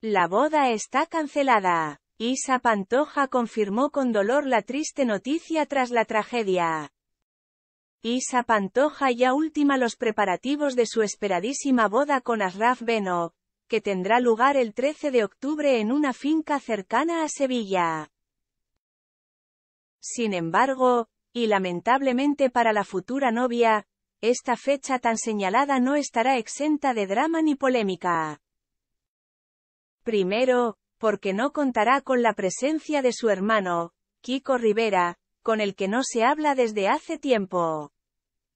La boda está cancelada. Isa Pantoja confirmó con dolor la triste noticia tras la tragedia. Isa Pantoja ya última los preparativos de su esperadísima boda con Asraf Beno, que tendrá lugar el 13 de octubre en una finca cercana a Sevilla. Sin embargo, y lamentablemente para la futura novia, esta fecha tan señalada no estará exenta de drama ni polémica. Primero, porque no contará con la presencia de su hermano, Kiko Rivera, con el que no se habla desde hace tiempo.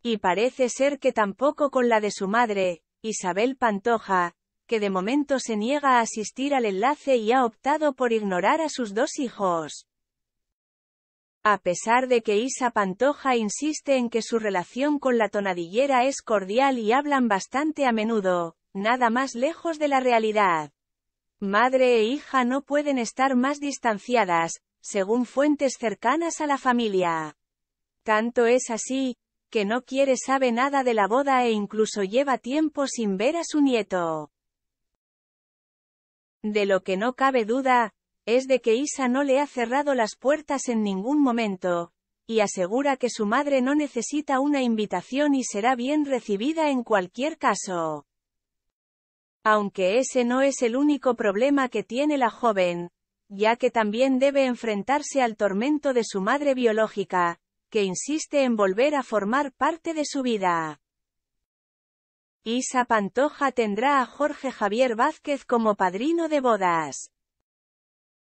Y parece ser que tampoco con la de su madre, Isabel Pantoja, que de momento se niega a asistir al enlace y ha optado por ignorar a sus dos hijos. A pesar de que Isa Pantoja insiste en que su relación con la tonadillera es cordial y hablan bastante a menudo, nada más lejos de la realidad. Madre e hija no pueden estar más distanciadas, según fuentes cercanas a la familia. Tanto es así, que no quiere sabe nada de la boda e incluso lleva tiempo sin ver a su nieto. De lo que no cabe duda, es de que Isa no le ha cerrado las puertas en ningún momento, y asegura que su madre no necesita una invitación y será bien recibida en cualquier caso. Aunque ese no es el único problema que tiene la joven, ya que también debe enfrentarse al tormento de su madre biológica, que insiste en volver a formar parte de su vida. Isa Pantoja tendrá a Jorge Javier Vázquez como padrino de bodas.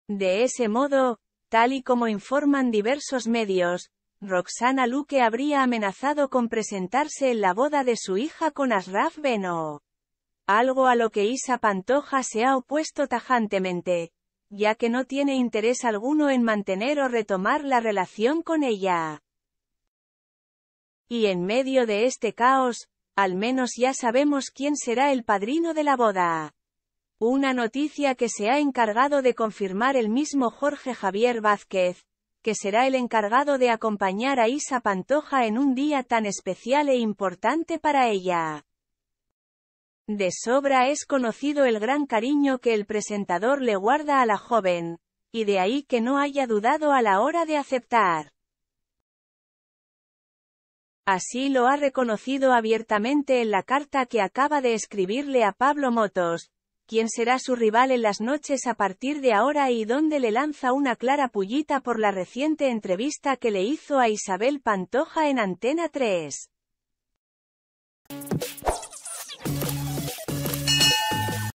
De ese modo, tal y como informan diversos medios, Roxana Luque habría amenazado con presentarse en la boda de su hija con Asraf Beno. Algo a lo que Isa Pantoja se ha opuesto tajantemente, ya que no tiene interés alguno en mantener o retomar la relación con ella. Y en medio de este caos, al menos ya sabemos quién será el padrino de la boda. Una noticia que se ha encargado de confirmar el mismo Jorge Javier Vázquez, que será el encargado de acompañar a Isa Pantoja en un día tan especial e importante para ella. De sobra es conocido el gran cariño que el presentador le guarda a la joven, y de ahí que no haya dudado a la hora de aceptar. Así lo ha reconocido abiertamente en la carta que acaba de escribirle a Pablo Motos, quién será su rival en las noches a partir de ahora y dónde le lanza una clara pullita por la reciente entrevista que le hizo a Isabel Pantoja en Antena 3.